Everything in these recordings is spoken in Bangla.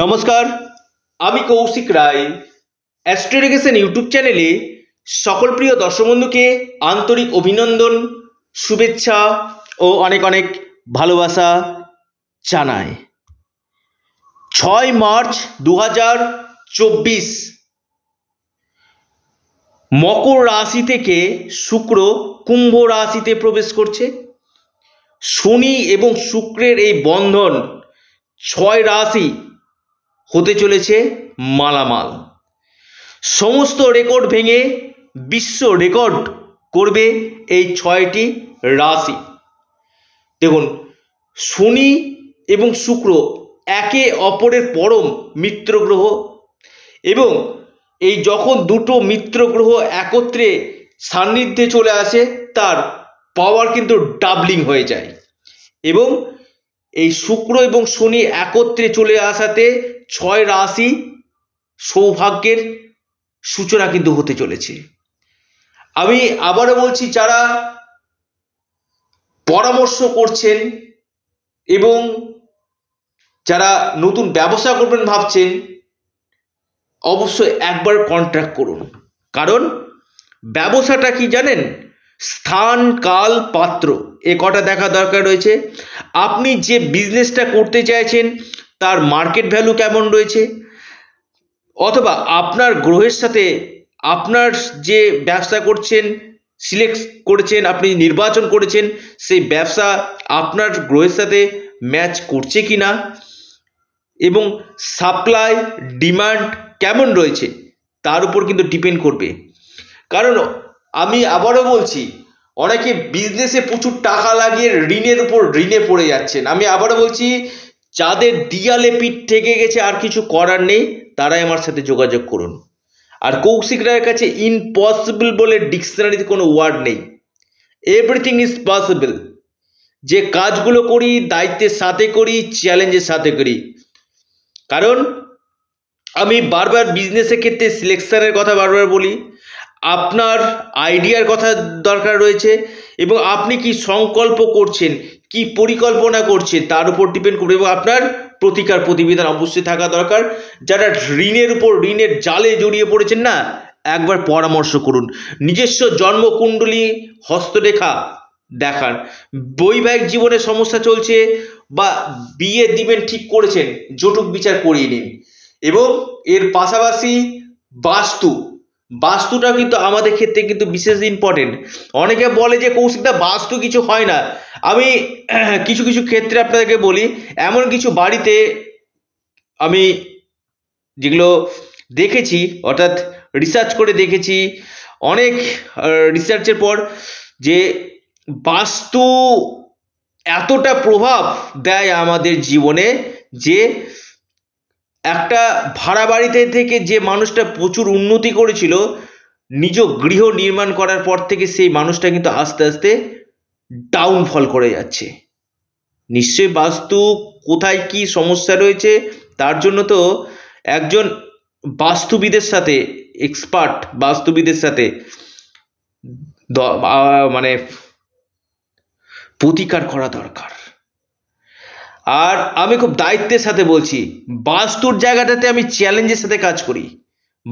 নমস্কার আমি কৌশিক রায় অ্যাস্ট্রোডিকেশন ইউটিউব চ্যানেলে সকল প্রিয় বন্ধুকে আন্তরিক অভিনন্দন শুভেচ্ছা ও অনেক অনেক ভালোবাসা জানায় ছয় মার্চ দু চব্বিশ মকর রাশি থেকে শুক্র কুম্ভ রাশিতে প্রবেশ করছে শনি এবং শুক্রের এই বন্ধন ছয় রাশি হতে চলেছে মালামাল সমস্ত রেকর্ড ভেঙে বিশ্ব রেকর্ড করবে এই ছয়টি রাশি দেখুন শনি এবং শুক্র একে অপরের পরম মিত্র গ্রহ এবং এই যখন দুটো মিত্র গ্রহ একত্রে সান্নিধ্যে চলে আসে তার পাওয়ার কিন্তু ডাবলিং হয়ে যায় এবং এই শুক্র এবং শনি একত্রে চলে আসাতে ছয় রাশি সৌভাগ্যের সূচনা কিন্তু হতে চলেছে আমি আবারও বলছি যারা পরামর্শ করছেন এবং যারা নতুন ব্যবসা করবেন ভাবছেন অবশ্যই একবার কন্ট্রাক্ট করুন কারণ ব্যবসাটা কি জানেন স্থান কাল পাত্র এ কটা দেখা দরকার রয়েছে আপনি যে বিজনেসটা করতে চাইছেন তার মার্কেট ভ্যালু কেমন রয়েছে অথবা আপনার গ্রহের সাথে আপনার যে ব্যবসা করছেন সিলেক্ট করেছেন আপনি নির্বাচন করেছেন সেই ব্যবসা আপনার গ্রহের সাথে ম্যাচ করছে কি না এবং সাপ্লাই ডিমান্ড কেমন রয়েছে তার উপর কিন্তু ডিপেন্ড করবে কারণ আমি আবারও বলছি অনেকে বিজনেসে প্রচুর টাকা লাগিয়ে ঋণের উপর ঋণে পড়ে যাচ্ছেন আমি আবারও বলছি যাদের দিয়ালে পিঠ থেকে গেছে আর কিছু করার নেই তারাই আমার সাথে যোগাযোগ করুন আর কৌশিক রায়ের কাছে ইম্পসিবল বলে ডিকশনারিতে কোনো ওয়ার্ড নেই এভরিথিং ইজ পসিবল যে কাজগুলো করি দায়িত্বের সাথে করি চ্যালেঞ্জের সাথে করি কারণ আমি বারবার বিজনেসের ক্ষেত্রে সিলেকশনের কথা বারবার বলি আপনার আইডিয়ার কথা দরকার রয়েছে এবং আপনি কি সংকল্প করছেন কি পরিকল্পনা করছেন তার উপর ডিপেন্ড করবে এবং আপনার প্রতিকার প্রতিবিধান অবশ্যই থাকা দরকার যারা ঋণের উপর ঋণের জালে জড়িয়ে পড়েছেন না একবার পরামর্শ করুন নিজস্ব জন্মকুণ্ডলী হস্তরেখা দেখান বৈবাহিক জীবনে সমস্যা চলছে বা বিয়ে দিবেন ঠিক করেছেন জটুক বিচার করিয়ে নিন এবং এর পাশাপাশি বাস্তু বাস্তুটা কিন্তু আমাদের ক্ষেত্রে কিন্তু বিশেষ ইম্পর্টেন্ট অনেকে বলে যে কৌশিকদা বাস্তু কিছু হয় না আমি কিছু কিছু ক্ষেত্রে আপনাদেরকে বলি এমন কিছু বাড়িতে আমি যেগুলো দেখেছি অর্থাৎ রিসার্চ করে দেখেছি অনেক রিসার্চের পর যে বাস্তু এতটা প্রভাব দেয় আমাদের জীবনে যে একটা ভাড়া বাড়িতে থেকে যে মানুষটা প্রচুর উন্নতি করেছিল নিজ গৃহ নির্মাণ করার পর থেকে সেই মানুষটা কিন্তু আস্তে আস্তে ডাউনফল করে যাচ্ছে নিশ্চয়ই বাস্তু কোথায় কি সমস্যা রয়েছে তার জন্য তো একজন বাস্তুবিদের সাথে এক্সপার্ট বাস্তুবিদের সাথে মানে প্রতিকার করা দরকার আর আমি খুব দায়িত্বের সাথে বলছি বাস্তুর জায়গাটাতে আমি চ্যালেঞ্জের সাথে কাজ করি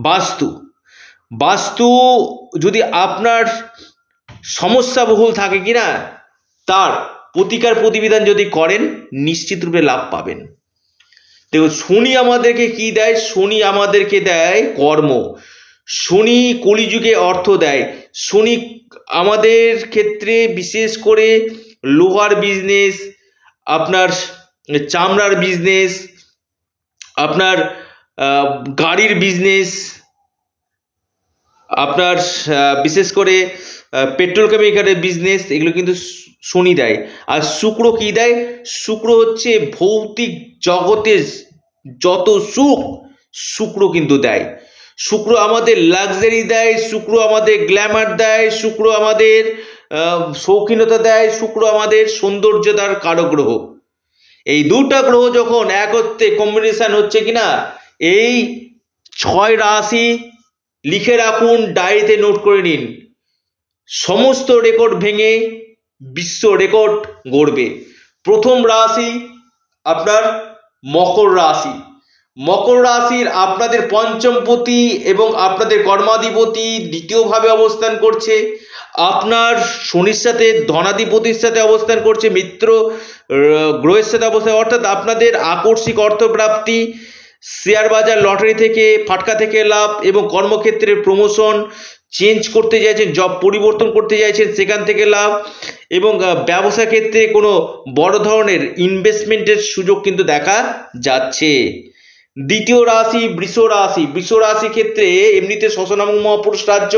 বাস্তু বাস্তু যদি আপনার সমস্যা বহুল থাকে কি না তার প্রতিকার প্রতিবিধান যদি করেন নিশ্চিত রূপে লাভ পাবেন দেখুন শনি আমাদেরকে কি দেয় শনি আমাদেরকে দেয় কর্ম শনি কলিযুগে অর্থ দেয় শনি আমাদের ক্ষেত্রে বিশেষ করে লোহার বিজনেস আপনার মানে চামড়ার বিজনেস আপনার গাড়ির বিজনেস আপনার বিশেষ করে পেট্রোল কেমিক্যালের বিজনেস এগুলো কিন্তু শনি দেয় আর শুক্র কী দেয় শুক্র হচ্ছে ভৌতিক জগতে যত সুখ শুক্র কিন্তু দেয় শুক্র আমাদের লাক্সারি দেয় শুক্র আমাদের গ্ল্যামার দেয় শুক্র আমাদের শৌখিনতা দেয় শুক্র আমাদের সৌন্দর্যতার কারগ্রহ এই দুটা গ্রহ যখন একত্রে কম্বিনেশন হচ্ছে কিনা এই ছয় রাশি লিখে রাখুন ডায়েরিতে নোট করে নিন সমস্ত রেকর্ড ভেঙে বিশ্ব রেকর্ড গড়বে প্রথম রাশি আপনার মকর রাশি মকর রাশির আপনাদের পঞ্চমপতি এবং আপনাদের কর্মাধিপতি দ্বিতীয়ভাবে অবস্থান করছে আপনার শনির সাথে ধনাধিপতির সাথে অবস্থান করছে মিত্র গ্রহের সাথে অবস্থান অর্থাৎ আপনাদের আকস্মিক অর্থপ্রাপ্তি শেয়ার বাজার লটারি থেকে ফাটকা থেকে লাভ এবং কর্মক্ষেত্রে প্রমোশন চেঞ্জ করতে চাইছেন জব পরিবর্তন করতে চাইছেন সেখান থেকে লাভ এবং ব্যবসা ক্ষেত্রে কোনো বড় ধরনের ইনভেস্টমেন্টের সুযোগ কিন্তু দেখা যাচ্ছে দ্বিতীয় রাশি বৃষ রাশি বৃষ রাশি ক্ষেত্রে এমনিতে শশনামক মহাপুরুষ রাজ্য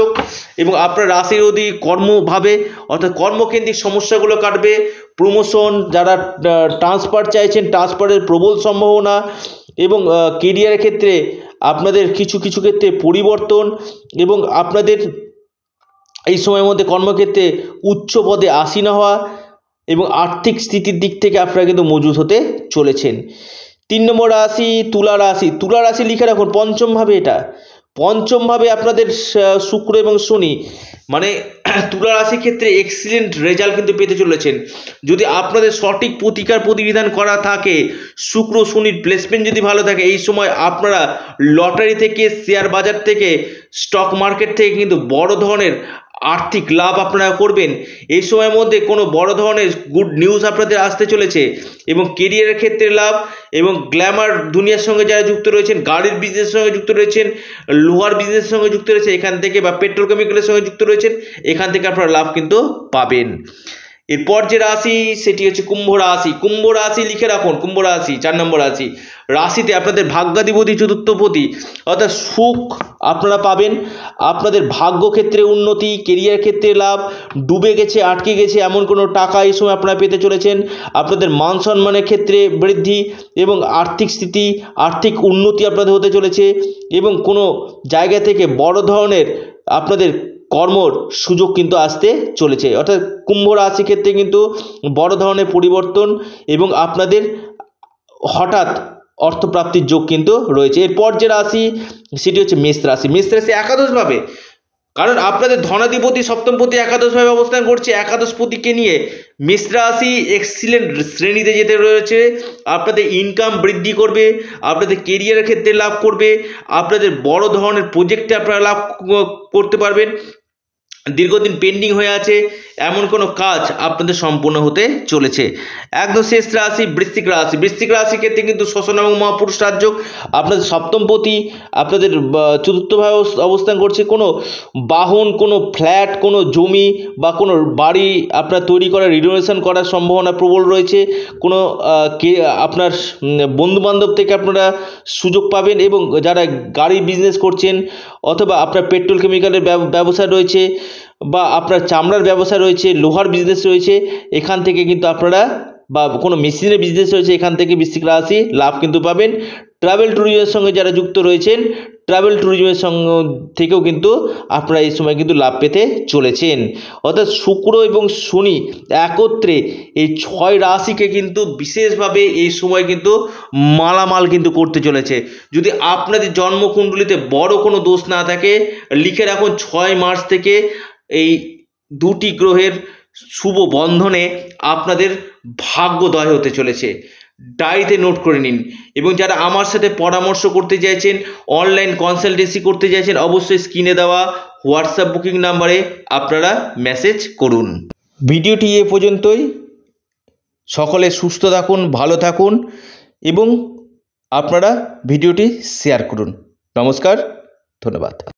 এবং আপনার রাশির অধি কর্মভাবে অর্থাৎ কর্মকেন্দ্রিক সমস্যাগুলো কাটবে প্রমোশন যারা ট্রান্সফার চাইছেন ট্রান্সফারের প্রবল সম্ভাবনা এবং কেরিয়ারের ক্ষেত্রে আপনাদের কিছু কিছু ক্ষেত্রে পরিবর্তন এবং আপনাদের এই সময়ের মধ্যে কর্মক্ষেত্রে উচ্চ পদে আসীন হওয়া এবং আর্থিক স্থিতির দিক থেকে আপনারা কিন্তু মজুত হতে চলেছেন তিন নম্বর রাশি তুলা রাশি তুলা রাশি লিখে রাখুন পঞ্চমভাবে এটা পঞ্চমভাবে আপনাদের শুক্র এবং শনি মানে তুলা রাশির ক্ষেত্রে এক্সিলেন্ট রেজাল্ট কিন্তু পেতে চলেছেন যদি আপনাদের সঠিক প্রতিকার প্রতিবিধান করা থাকে শুক্র শনির প্লেসমেন্ট যদি ভালো থাকে এই সময় আপনারা লটারি থেকে শেয়ার বাজার থেকে স্টক মার্কেট থেকে কিন্তু বড় ধরনের আর্থিক লাভ আপনারা করবেন এই সময়ের মধ্যে কোনো বড় ধরনের গুড নিউজ আপনাদের আসতে চলেছে এবং কেরিয়ারের ক্ষেত্রে লাভ এবং গ্ল্যামার দুনিয়ার সঙ্গে যারা যুক্ত রয়েছেন গাড়ির বিজনেসের সঙ্গে যুক্ত রয়েছেন লোহার বিজনেসের সঙ্গে যুক্ত রয়েছে এখান থেকে বা পেট্রোল কেমিক্যালের সঙ্গে যুক্ত রয়েছেন এখান থেকে আপনারা লাভ কিন্তু পাবেন এরপর যে রাশি সেটি হচ্ছে কুম্ভ রাশি কুম্ভ রাশি লিখে রাখুন কুম্ভ রাশি চার নম্বর রাশি রাশিতে আপনাদের ভাগ্যাধিপতি চতুর্থপতি অর্থাৎ সুখ আপনারা পাবেন আপনাদের ভাগ্য ক্ষেত্রে উন্নতি কেরিয়ার ক্ষেত্রে লাভ ডুবে গেছে আটকে গেছে এমন কোনো টাকা এই সময় আপনারা পেতে চলেছেন আপনাদের মান সম্মানের ক্ষেত্রে বৃদ্ধি এবং আর্থিক স্থিতি আর্থিক উন্নতি আপনাদের হতে চলেছে এবং কোনো জায়গা থেকে বড় ধরনের আপনাদের কর্মর সুযোগ কিন্তু আসতে চলেছে অর্থাৎ কুম্ভ রাশি ক্ষেত্রে কিন্তু বড় ধরনের পরিবর্তন এবং আপনাদের হঠাৎ অর্থপ্রাপ্তির যোগ কিন্তু রয়েছে এরপর যে রাশি সেটি হচ্ছে মেষ রাশি মেষ রাশি একাদশভাবে কারণ আপনাদের ধনাধিপতি সপ্তমপতি একাদশভাবে অবস্থান করছে একাদশপতিকে নিয়ে মেষ রাশি এক্সিলেন্ট শ্রেণীতে যেতে রয়েছে আপনাদের ইনকাম বৃদ্ধি করবে আপনাদের কেরিয়ারের ক্ষেত্রে লাভ করবে আপনাদের বড় ধরনের প্রজেক্টে আপনারা লাভ করতে পারবেন দীর্ঘদিন পেন্ডিং হয়ে আছে এমন কোনো কাজ আপনাদের সম্পূর্ণ হতে চলেছে একদম শেষ রাশি বৃশ্চিক রাশি বৃশ্চিক রাশির ক্ষেত্রে কিন্তু শোষণ এবং মহাপুরুষ রাজ্য আপনাদের সপ্তমপতি আপনাদের চতুর্থভাবে অবস্থান করছে কোনো বাহন কোনো ফ্ল্যাট কোনো জমি বা কোনো বাড়ি আপনার তৈরি করা রিনোভেশন করার সম্ভাবনা প্রবল রয়েছে কোনো কে আপনার বন্ধুবান্ধব থেকে আপনারা সুযোগ পাবেন এবং যারা গাড়ি বিজনেস করছেন অথবা আপনার পেট্রোল কেমিক্যালের ব্যবসা রয়েছে বা আপনার চামড়ার ব্যবসা রয়েছে লোহার বিজনেস রয়েছে এখান থেকে কিন্তু আপনারা বা কোনো মেশিনের বিজনেস রয়েছে এখান থেকে মিস্ত্রিকরা আসি লাভ কিন্তু পাবেন ট্রাভেল ট্যুরিজমের সঙ্গে যারা যুক্ত রয়েছেন ট্রাভেল ট্যুরিজমের সঙ্গে থেকেও কিন্তু আপনারা এই সময় কিন্তু লাভ পেতে চলেছেন অর্থাৎ শুক্র এবং শনি একত্রে এই ছয় রাশিকে কিন্তু বিশেষভাবে এই সময় কিন্তু মালামাল কিন্তু করতে চলেছে যদি আপনাদের জন্মকুণ্ডলিতে বড় কোনো দোষ না থাকে লিখে রাখুন ছয় মার্চ থেকে এই দুটি গ্রহের শুভ বন্ধনে আপনাদের ভাগ্যদয় হতে চলেছে ডায়েরিতে নোট করে নিন এবং যারা আমার সাথে পরামর্শ করতে চাইছেন অনলাইন কনসালটেন্সি করতে চাইছেন অবশ্যই স্ক্রিনে দেওয়া হোয়াটসঅ্যাপ বুকিং নাম্বারে আপনারা মেসেজ করুন ভিডিওটি এ পর্যন্তই সকলে সুস্থ থাকুন ভালো থাকুন এবং আপনারা ভিডিওটি শেয়ার করুন নমস্কার ধন্যবাদ